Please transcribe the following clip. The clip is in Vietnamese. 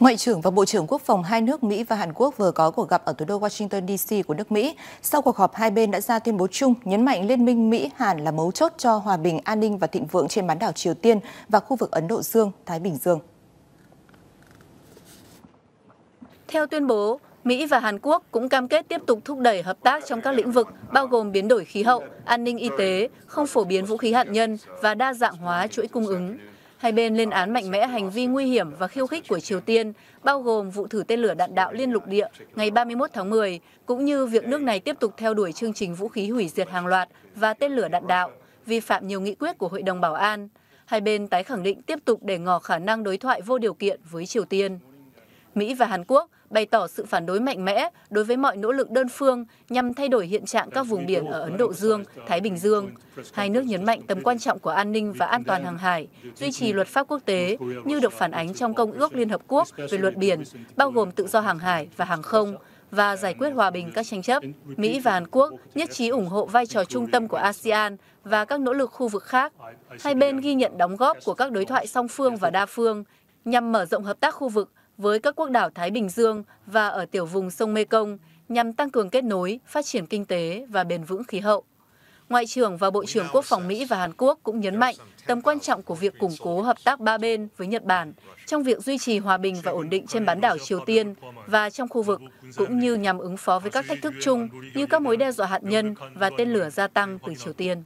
Ngoại trưởng và Bộ trưởng Quốc phòng hai nước Mỹ và Hàn Quốc vừa có cuộc gặp ở thủ đô Washington DC của nước Mỹ. Sau cuộc họp, hai bên đã ra tuyên bố chung nhấn mạnh liên minh Mỹ-Hàn là mấu chốt cho hòa bình, an ninh và thịnh vượng trên bán đảo Triều Tiên và khu vực Ấn Độ Dương-Thái Bình Dương. Theo tuyên bố, Mỹ và Hàn Quốc cũng cam kết tiếp tục thúc đẩy hợp tác trong các lĩnh vực bao gồm biến đổi khí hậu, an ninh y tế, không phổ biến vũ khí hạt nhân và đa dạng hóa chuỗi cung ứng hai bên lên án mạnh mẽ hành vi nguy hiểm và khiêu khích của Triều Tiên, bao gồm vụ thử tên lửa đạn đạo liên lục địa ngày 31 tháng 10, cũng như việc nước này tiếp tục theo đuổi chương trình vũ khí hủy diệt hàng loạt và tên lửa đạn đạo, vi phạm nhiều nghị quyết của Hội đồng Bảo an. Hai bên tái khẳng định tiếp tục để ngỏ khả năng đối thoại vô điều kiện với Triều Tiên. Mỹ và Hàn Quốc bày tỏ sự phản đối mạnh mẽ đối với mọi nỗ lực đơn phương nhằm thay đổi hiện trạng các vùng biển ở Ấn Độ Dương, Thái Bình Dương. Hai nước nhấn mạnh tầm quan trọng của an ninh và an toàn hàng hải, duy trì luật pháp quốc tế như được phản ánh trong Công ước Liên Hợp Quốc về luật biển, bao gồm tự do hàng hải và hàng không, và giải quyết hòa bình các tranh chấp. Mỹ và Hàn Quốc nhất trí ủng hộ vai trò trung tâm của ASEAN và các nỗ lực khu vực khác. Hai bên ghi nhận đóng góp của các đối thoại song phương và đa phương nhằm mở rộng hợp tác khu vực với các quốc đảo Thái Bình Dương và ở tiểu vùng sông Mekong nhằm tăng cường kết nối, phát triển kinh tế và bền vững khí hậu. Ngoại trưởng và Bộ trưởng Quốc phòng Mỹ và Hàn Quốc cũng nhấn mạnh tầm quan trọng của việc củng cố hợp tác ba bên với Nhật Bản trong việc duy trì hòa bình và ổn định trên bán đảo Triều Tiên và trong khu vực, cũng như nhằm ứng phó với các thách thức chung như các mối đe dọa hạt nhân và tên lửa gia tăng từ Triều Tiên.